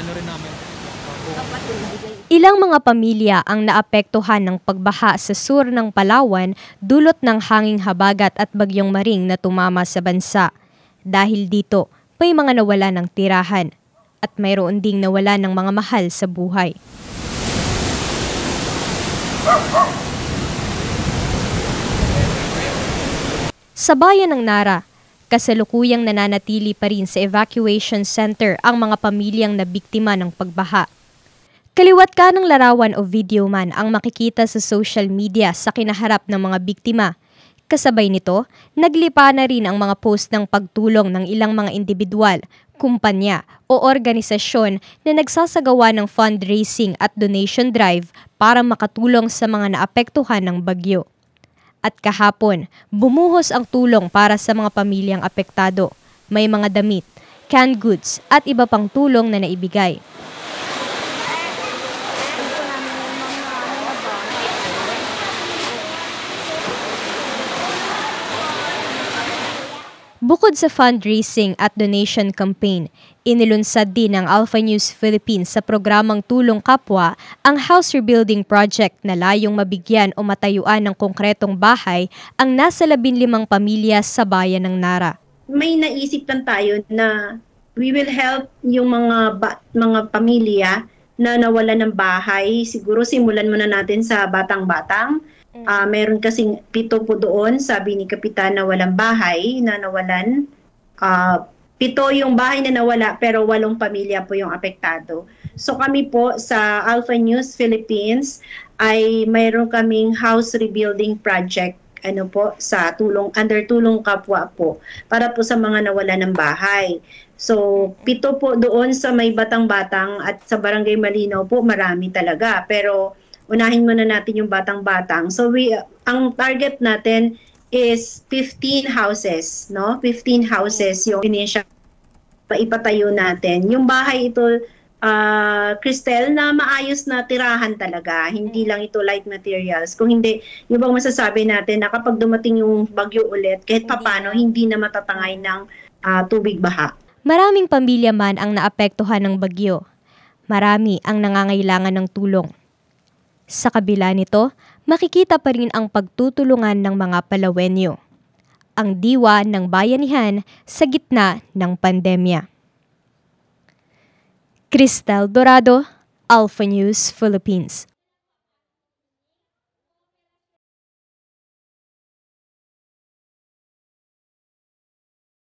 inaano rin namin. Ilang mga pamilya ang naapektuhan ng pagbaha sa sur ng Palawan dulot ng hanging habagat at bagyong maring na tumama sa bansa. Dahil dito, may mga nawala ng tirahan at mayroon ding nawala ng mga mahal sa buhay. Sa bayan ng Nara, Kasalukuyang nananatili pa rin sa evacuation center ang mga pamilyang nabiktima ng pagbaha. Kaliwat ka ng larawan o video man ang makikita sa social media sa kinaharap ng mga biktima. Kasabay nito, naglipa na rin ang mga post ng pagtulong ng ilang mga individual, kumpanya o organisasyon na nagsasagawa ng fundraising at donation drive para makatulong sa mga naapektuhan ng bagyo. At kahapon, bumuhos ang tulong para sa mga pamilyang apektado. May mga damit, canned goods at iba pang tulong na naibigay. Bukod sa fundraising at donation campaign, inilunsad din ng Alpha News Philippines sa programang Tulong Kapwa ang house rebuilding project na layong mabigyan o matayuan ng konkretong bahay ang nasa 15 pamilya sa bayan ng Nara. May naisip naisipan tayo na we will help yung mga ba- mga pamilya na nawala ng bahay. Siguro simulan muna natin sa batang-batang Uh, meron kasing pito po doon, sabi ni Kapitan na walang bahay na nawalan. Uh, pito yung bahay na nawala pero walong pamilya po yung apektado. So kami po sa Alpha News Philippines ay mayroon kaming house rebuilding project ano po sa tulong under tulong kapwa po para po sa mga nawala ng bahay. So, pito po doon sa may Batang-Batang at sa Barangay Malinaw po marami talaga pero unahin muna natin yung batang-batang. So we ang target natin is 15 houses, no? 15 houses yung initial paipatayo natin. Yung bahay ito uh, ah, Cristel na maayos na tirahan talaga. Hindi lang ito light materials. Kung hindi, yung bang masasabi natin na kapag dumating yung bagyo ulit, kahit papano, hindi na matatangay ng uh, tubig baha. Maraming pamilya man ang naapektuhan ng bagyo. Marami ang nangangailangan ng tulong. Sa kabila nito, makikita pa rin ang pagtutulungan ng mga Palawenyo, ang diwa ng bayanihan sa gitna ng pandemya. Cristel Dorado, Alpha News, Philippines.